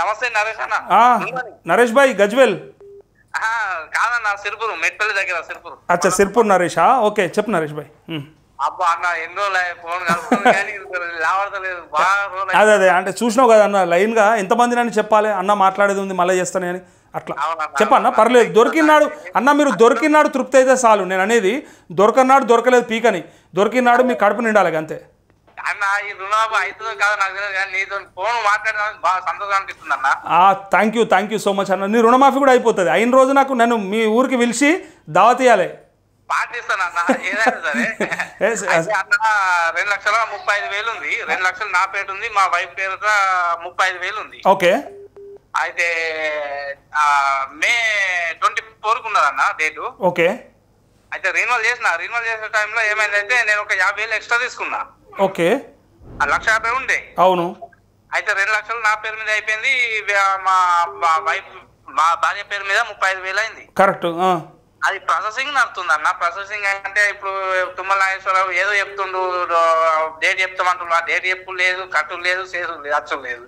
నమస్తే నరేష్ అన్నా నరేష్ భాయ్ గజ్వెల్ కాదన్న సిర్పూర్ మెట్పల్లి దగ్గర సిర్పూర్ అచ్చా సిర్పూర్ నరేషా ఓకే చెప్పు నరేష్ భాయ్ అబ్బా అన్న ఎన్ని ఫోన్ అదే అదే అంటే చూసినావు కదా అన్న లైన్ ఎంత మంది నన్ను చెప్పాలి అన్న మాట్లాడేది ఉంది మళ్ళీ చేస్తాను అని అట్లా చెప్పన్న పర్లేదు దొరికినాడు అన్న మీరు దొరికినాడు తృప్తి అయితే చాలు నేను అనేది దొరకనాడు దొరకలేదు పీకని దొరికినాడు మీ కడుపు నిండాలి అంతే అన్న ఈ రుణాభా అవుతుందో కాదో నాకు తెలియదు కానీ నీతో ఫోన్ మాట్లాడడానికి బాగా సంతోషం అనిపిస్తుంది అన్న thank you thank you so much అన్న నీ రుణమాఫీ కూడా అయిపోతుంది అయిన రోజు నాకు నన్ను మీ ఊరికి పిలిచి దావత్ ఇవ్వాలి పాటిస్తాను అన్న ఏదైనా అన్న రెండు లక్షల ముప్పై ఐదు రెండు నా పేరు ఉంది మా వైఫ్ ముప్పై ఐదు వేలు ఉంది ఓకే అయితే మే ట్వంటీ ఫోర్ కు ఉన్నదన్న డేటు ఓకే అయితే చేసిన టైంలో ఏమైందంటే నేను ఒక యాభై వేలు ఎక్స్ట్రా తీసుకున్నా ఓకే లక్ష యాభై ఉండే అవును అయితే రెండు లక్షలు నా పేరు మీద అయిపోయింది మా వైఫ్ మా భార్య పేరు మీద ముప్పై ఐదు వేలు అయింది కరెక్ట్ అది ప్రాసెసింగ్ నడుతుంది అన్న ప్రాసెసింగ్ అంటే ఇప్పుడు తుమ్మల నాగేశ్వరరావు ఏదో చెప్తుండు డేట్ చెప్తామంటుండు ఆ డేట్ చెప్పు లేదు కట్టు లేదు సేదు లేదు అచ్చు లేదు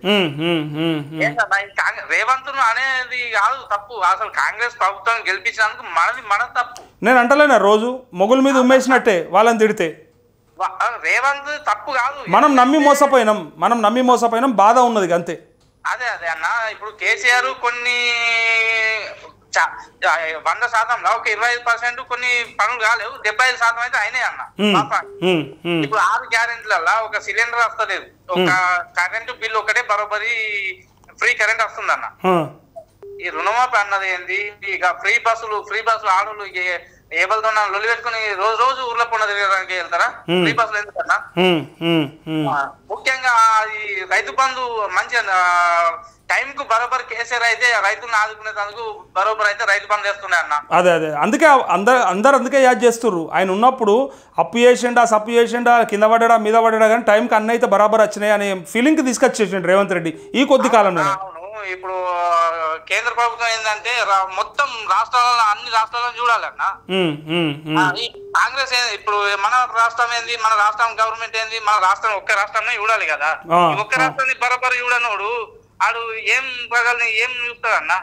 రేవంత్ అనేది కాదు తప్పు అసలు కాంగ్రెస్ ప్రభుత్వం గెలిపించినందుకు మనది మన తప్పు నేను అంటలేనా రోజు మొగుల మీద ఉమ్మేసినట్టే వాళ్ళని తిడితే రేవంత్ తప్పు కాదు మనం నమ్మి మోసపోయినాం మనం నమ్మి మోసపోయినాం బాధ ఉన్నది అంతే అదే అదే అన్న ఇప్పుడు కేసీఆర్ కొన్ని వంద శాతం ఒక ఇరవై ఐదు పర్సెంట్ కొన్ని పనులు కాలేవు డెబ్బై ఐదు శాతం అయితే అయినాయి అన్న ఇప్పుడు ఆరు గ్యారెంటీలలో ఒక సిలిండర్ వస్తలేదు ఒక కరెంటు బిల్ ఒకటే బరోబరి ఫ్రీ కరెంట్ వస్తుంది అన్న ఈ రుణమాఫీ అన్నది ఏంది ఇక ఫ్రీ బస్సులు ఫ్రీ బస్సులు ఆడోళ్ళు ఏ బతుకున్నా లొల్లి పెట్టుకుని రోజు రోజు ఊర్లో పొన్న తిరగడానికి వెళ్తారా ఫ్రీ లో ఎందుకన్నా ముఖ్యంగా ఈ రైతు బంధు మంచి టైం కు బరోబర్ కేసీఆర్ అయితే రైతులను ఆదుకునేందుకు బరోబర్ అయితే రైతు బంధు చేస్తున్నాయి అన్న అదే అదే అందుకే అందరు అందుకే యాద్ చేస్తున్నారు ఆయన ఉన్నప్పుడు అప్పు చేసిండా సప్పు చేసిండా కింద పడ్డా మీద పడ్డా కానీ టైంకి అన్నైతే బరాబర్ వచ్చినాయి అనే ఫీలింగ్ తీసుకొచ్చేసిండు రేవంత్ రెడ్డి ఈ కొద్ది కాలంలో ఇప్పుడు కేంద్ర ప్రభుత్వం ఏంటంటే మొత్తం రాష్ట్రాలలో అన్ని రాష్ట్రాలను చూడాలన్న కాంగ్రెస్ ఇప్పుడు మన రాష్ట్రం ఏంది మన రాష్ట్రం గవర్నమెంట్ ఏంది మన రాష్ట్రం ఒక్క రాష్ట్రమే చూడాలి కదా ఒక్క రాష్ట్రాన్ని బరబరి చూడనోడు ఆడు ఏం ప్రజల్ని ఏం చూస్తాడన్న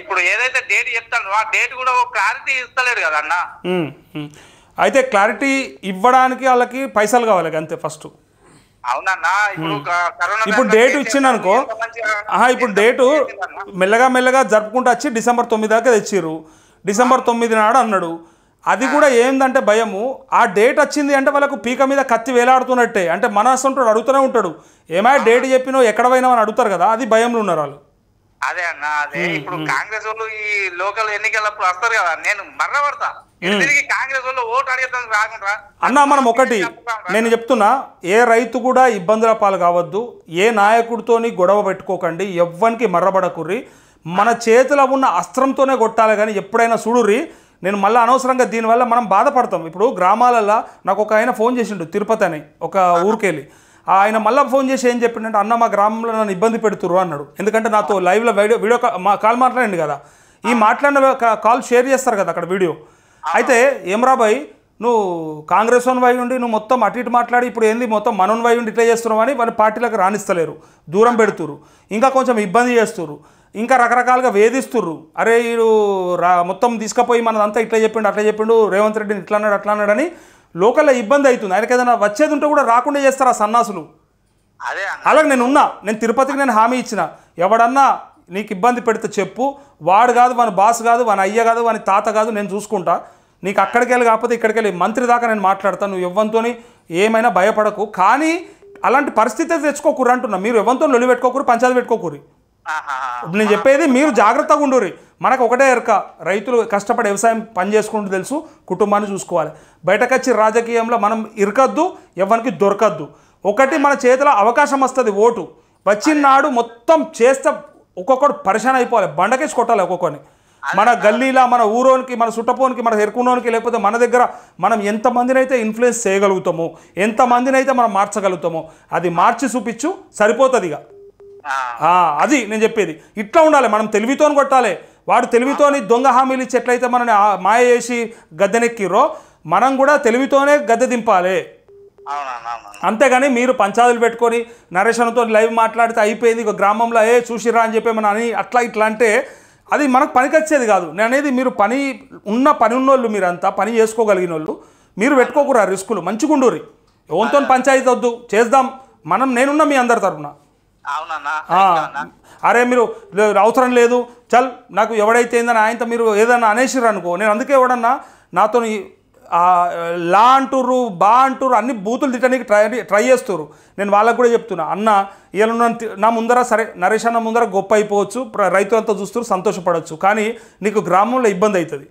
ఇప్పుడు ఏదైతే డేట్ చెప్తాడు ఆ డేట్ కూడా ఒక క్లారిటీ ఇస్తలేడు కదా అన్న అయితే క్లారిటీ ఇవ్వడానికి వాళ్ళకి పైసలు కావాలి అంతే ఫస్ట్ ఇప్పుడు డేట్ ఇచ్చిందనుకో ఇప్పుడు డేటు మెల్లగా మెల్లగా జరుపుకుంటూ వచ్చి డిసెంబర్ తొమ్మిది దాకా తెచ్చిర్రు డిసెంబర్ తొమ్మిది నాడు అన్నాడు అది కూడా ఏందంటే భయము ఆ డేట్ వచ్చింది అంటే వాళ్ళకు పీక మీద కత్తి వేలాడుతున్నట్టే అంటే ఉంటాడు అడుగుతూనే ఉంటాడు ఏమైనా డేట్ చెప్పినో ఎక్కడ పోయినా అని అడుగుతారు కదా అది భయంలో ఉన్నారు వాళ్ళు అదే అన్న అదే ఇప్పుడు కాంగ్రెస్ వాళ్ళు ఈ లోకల్ ఎన్నికలప్పుడు వస్తారు కదా నేను మర్ర పడతా అన్నా మనం ఒకటి నేను చెప్తున్నా ఏ రైతు కూడా ఇబ్బందుల పాలు కావద్దు ఏ నాయకుడితోని గొడవ పెట్టుకోకండి ఎవ్వనికి మర్రబడకుర్రి మన చేతిలో ఉన్న అస్త్రంతోనే కొట్టాలి కానీ ఎప్పుడైనా చూడుర్రి నేను మళ్ళీ అనవసరంగా దీనివల్ల మనం బాధపడతాం ఇప్పుడు గ్రామాలలో నాకు ఒక ఆయన ఫోన్ చేసిండు తిరుపతి అని ఒక ఊరికెళ్ళి ఆయన మళ్ళీ ఫోన్ చేసి ఏం చెప్పిండంటే అన్న మా గ్రామంలో నన్ను ఇబ్బంది పెడుతురు అన్నాడు ఎందుకంటే నాతో లైవ్లో వీడియో వీడియో కాల్ మాట్లాడండి కదా ఈ మాట్లాడిన కాల్ షేర్ చేస్తారు కదా అక్కడ వీడియో అయితే ఏం నువ్వు కాంగ్రెస్ వన్ వై ఉండి నువ్వు మొత్తం అటు ఇటు మాట్లాడి ఇప్పుడు ఏంది మొత్తం మనోన్ వై ఉండి ఇట్లా చేస్తున్నావు అని వాళ్ళు పార్టీలకు రాణిస్తలేరు దూరం పెడుతురు ఇంకా కొంచెం ఇబ్బంది చేస్తురు ఇంకా రకరకాలుగా వేధిస్తుర్రు అరే వీడు రా మొత్తం తీసుకుపోయి మనదంతా ఇట్లా చెప్పిండు అట్లా చెప్పిండు రేవంత్ రెడ్డిని ఇట్లా అన్నాడు అట్లా అన్నాడని లోకల్లో ఇబ్బంది అవుతుంది ఆయనకి ఏదైనా వచ్చేది ఉంటే కూడా రాకుండా చేస్తారు ఆ సన్నాసులు అలాగే నేను ఉన్నా నేను తిరుపతికి నేను హామీ ఇచ్చిన ఎవడన్నా నీకు ఇబ్బంది పెడితే చెప్పు వాడు కాదు వాని బాస్ కాదు వాని అయ్య కాదు వాని తాత కాదు నేను చూసుకుంటా నీకు అక్కడికి వెళ్ళి కాకపోతే ఇక్కడికి వెళ్ళి మంత్రి దాకా నేను మాట్లాడతాను నువ్వు ఇవ్వంతోని ఏమైనా భయపడకు కానీ అలాంటి పరిస్థితి తెచ్చుకోకూరు అంటున్నా మీరు ఇవ్వంతో లొలి పెట్టుకోకూరు పంచాయతీ పెట్టుకోకూరి నేను చెప్పేది మీరు జాగ్రత్తగా ఉండుర్రి మనకు ఒకటే ఎరక రైతులు కష్టపడి వ్యవసాయం పని చేసుకుంటూ తెలుసు కుటుంబాన్ని చూసుకోవాలి బయటకొచ్చి రాజకీయంలో మనం ఇరకద్దు ఎవరికి దొరకద్దు ఒకటి మన చేతిలో అవకాశం వస్తుంది ఓటు వచ్చిన నాడు మొత్తం చేస్తే ఒక్కొక్కడు పరిశాన్ అయిపోవాలి బండకేసి కొట్టాలి ఒక్కొక్కరిని మన గల్లీలా మన ఊరోనికి మన సుట్టపోనికి మన హెరుకునోనికి లేకపోతే మన దగ్గర మనం ఎంతమందినైతే ఇన్ఫ్లుయెన్స్ చేయగలుగుతామో ఎంతమందినైతే మనం మార్చగలుగుతామో అది మార్చి చూపించు సరిపోతుంది ఇక అది నేను చెప్పేది ఇట్లా ఉండాలి మనం తెలివితో కొట్టాలి వాడు తెలివితోని దొంగ హామీలు ఇచ్చి ఎట్లయితే మనని మాయ చేసి గద్దెనెక్కిర్రో మనం కూడా తెలివితోనే గద్దె దింపాలి అంతేగాని మీరు పంచాదులు పెట్టుకొని నరేషన్తో లైవ్ మాట్లాడితే అయిపోయింది ఇక గ్రామంలో ఏ చూసిరా అని చెప్పి అని అట్లా ఇట్లా అంటే అది మనకు పనికొచ్చేది కాదు నేను అనేది మీరు పని ఉన్న పని ఉన్నోళ్ళు మీరంతా పని చేసుకోగలిగిన వాళ్ళు మీరు పెట్టుకోకూడ రిస్కులు మంచిగుండూరి ఓన్తో పంచాయతీ వద్దు చేద్దాం మనం నేనున్నా మీ అందరి తరఫున అరే మీరు అవసరం లేదు చల్ నాకు ఎవడైతే ఏందని ఆయనతో మీరు ఏదన్నా అనేసిర్రు అనుకో నేను అందుకే ఎవడన్నా నాతో లా అంటుర్రు బా అంటుర్రు అన్ని బూతులు తిట్టడానికి ట్రై ట్రై చేస్తారు నేను వాళ్ళకు కూడా చెప్తున్నా అన్న ఈయన నా ముందర సరే నరేష్ అన్న ముందర గొప్ప అయిపోవచ్చు రైతులంతా చూస్తూ సంతోషపడవచ్చు కానీ నీకు గ్రామంలో ఇబ్బంది అవుతుంది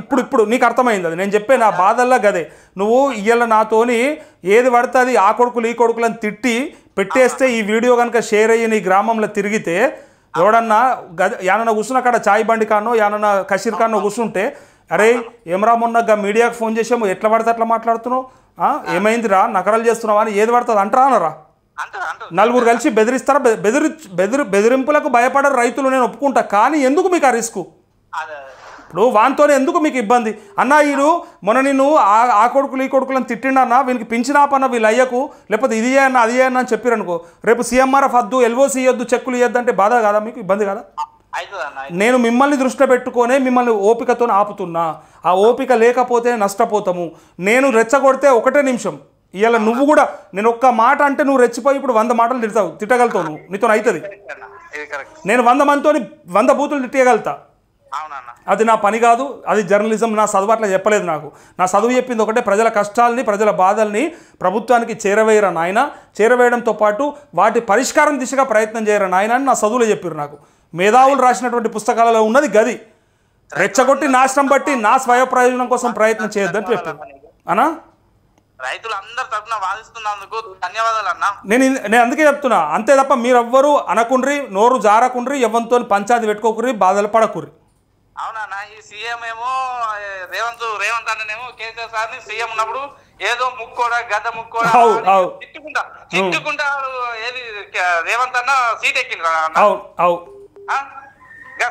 ఇప్పుడు ఇప్పుడు నీకు అర్థమైంది అది నేను చెప్పే నా బాధల్లా గదే నువ్వు ఇయ్యాల నాతోని ఏది పడుతుంది ఆ కొడుకులు ఈ కొడుకులను తిట్టి పెట్టేస్తే ఈ వీడియో కనుక షేర్ అయ్యి నీ గ్రామంలో తిరిగితే ఎవడన్నా గది యానన్న కూర్చున్న అక్కడ చాయ్ బండి కానో యానన్న కషీర్ కానో కూర్చుంటే అరే ఏమరా మొన్న మీడియాకి ఫోన్ చేసాము ఎట్లా పడితే అట్లా మాట్లాడుతున్నావు ఏమైందిరా నకరాలు చేస్తున్నావు అని ఏది పడుతుంది అంటారా అనరా నలుగురు కలిసి బెదిరిస్తారా బెదిరి బెదిరి బెదిరింపులకు భయపడరు రైతులు నేను ఒప్పుకుంటా కానీ ఎందుకు మీకు ఆ రిస్క్ ఇప్పుడు వాంతోనే ఎందుకు మీకు ఇబ్బంది అన్న వీడు మొన్న నిన్ను ఆ కొడుకులు ఈ కొడుకులను తిట్టిండన్న వీనికి పింఛనాపన్న వీళ్ళు అయ్యకు లేకపోతే ఇది చేయన్న అది చేయన్న అని చెప్పారనుకో రేపు సీఎంఆర్ఎఫ్ వద్దు ఎల్ఓసి ఇవ్వద్దు చెక్కులు ఇవ్వద్దు అంటే బాధ కదా మీకు ఇబ్బంది కదా నేను మిమ్మల్ని దృష్టిలో పెట్టుకొనే మిమ్మల్ని ఓపికతో ఆపుతున్నా ఆ ఓపిక లేకపోతే నష్టపోతాము నేను రెచ్చగొడితే ఒకటే నిమిషం ఇవాళ నువ్వు కూడా నేను ఒక్క మాట అంటే నువ్వు రెచ్చిపోయి ఇప్పుడు వంద మాటలు తిడతావు తిట్టగలుగుతావు నువ్వు నీతో అవుతుంది నేను వంద మందితో వంద బూతులు తిట్టగలుగుతా అది నా పని కాదు అది జర్నలిజం నా చదువు అట్లా చెప్పలేదు నాకు నా చదువు చెప్పింది ఒకటే ప్రజల కష్టాలని ప్రజల బాధల్ని ప్రభుత్వానికి చేరవేయరా నాయన చేరవేయడంతో పాటు వాటి పరిష్కారం దిశగా ప్రయత్నం చేయరా నాయన అని నా చదువులో చెప్పారు నాకు మేధావులు రాసినటువంటి పుస్తకాలలో ఉన్నది గది రెచ్చగొట్టి నాశనం బట్టి నా స్వయ ప్రయోజనం కోసం ప్రయత్నం చేయొద్దని చెప్పాను అనా నేను నేను అందుకే చెప్తున్నా అంతే తప్ప మీరెవ్వరూ అనకుండ్రి నోరు జారకుండ్రి ఎవ్వంతో పంచాయతీ పెట్టుకోకుర్రి బాధలు పడకుర్రి ఈ సీఎం ఏమో రేవంత్ రేవంత్ అన్ననేమో కేసీఆర్ సార్ ని సీఎం ఉన్నప్పుడు ఏదో ముక్కోడా గద్ద ముక్కోడా తిట్టుకుంటా తిట్టుకుంటా ఏది రేవంత్ అన్న సీట్ ఎక్కింది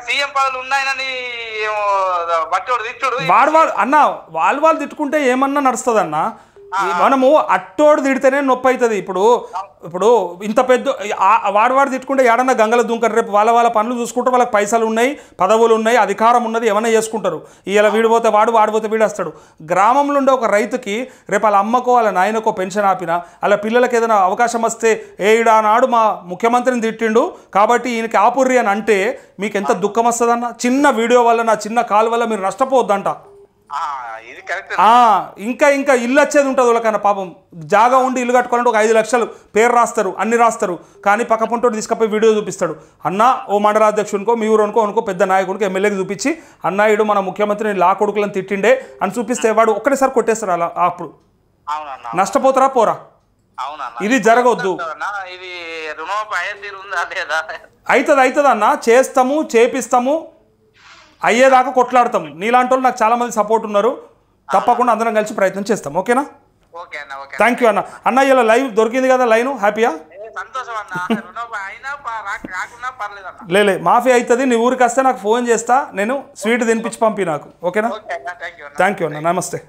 సీఎం పదవులు ఉన్నాయనని బట్టోడు తిట్టుడు వాడు వాళ్ళు అన్న వాళ్ళు వాళ్ళు తిట్టుకుంటే ఏమన్నా నడుస్తుంది అన్నా మనము అట్టోడు తిడితేనే నొప్పి అవుతుంది ఇప్పుడు ఇప్పుడు ఇంత పెద్ద వాడు వాడు తిట్టుకుంటే ఏడన్నా గంగల దుంకరు రేపు వాళ్ళ వాళ్ళ పనులు చూసుకుంటే వాళ్ళకి పైసలు ఉన్నాయి పదవులు ఉన్నాయి అధికారం ఉన్నది ఏమైనా చేసుకుంటారు ఇలా వీడిపోతే వాడు వాడిపోతే వీడు వస్తాడు గ్రామంలో ఉండే ఒక రైతుకి రేపు వాళ్ళ అమ్మకో వాళ్ళ నాయనకో పెన్షన్ ఆపినా వాళ్ళ పిల్లలకి ఏదైనా అవకాశం వస్తే ఏ నాడు మా ముఖ్యమంత్రిని తిట్టిండు కాబట్టి ఈయనకి ఆపుర్రి అని అంటే మీకు ఎంత దుఃఖం వస్తుందన్న చిన్న వీడియో వల్ల నా చిన్న కాల్ వల్ల మీరు నష్టపోవద్దంట ఇంకా ఇంకా ఇల్లు వచ్చేది ఉంటుంది వాళ్ళకన్నా పాపం జాగా ఉండి ఇల్లు కట్టుకోవాలంటే ఒక ఐదు లక్షలు పేరు రాస్తారు అన్ని రాస్తారు కానీ పక్క పొంటోడు తీసుకపోయి వీడియో చూపిస్తాడు అన్న ఓ మండలాధ్యక్షునికో మీ ఊరు అనుకో అనుకో పెద్ద నాయకుడికి ఎమ్మెల్యేకి చూపించి అన్నాయుడు మన ముఖ్యమంత్రిని లా కొడుకులను తిట్టిండే అని చూపిస్తే వాడు ఒక్కటేసారి కొట్టేస్తారు అలా అప్పుడు నష్టపోతారా పోరా ఇది జరగవద్దు అవుతుంది అవుతుంది అన్న చేస్తాము చేపిస్తాము అయ్యేదాకా కొట్లాడతాం నీలాంటి వాళ్ళు నాకు చాలా మంది సపోర్ట్ ఉన్నారు తప్పకుండా అందరం కలిసి ప్రయత్నం చేస్తాం ఓకేనా థ్యాంక్ యూ అన్న అన్న ఇలా లైవ్ దొరికింది కదా లైన్ హ్యాపీయా లేలే మాఫీ అవుతుంది నీ ఊరికి వస్తే నాకు ఫోన్ చేస్తా నేను స్వీట్ తినిపించి పంపి నాకు ఓకేనా థ్యాంక్ యూ అన్న నమస్తే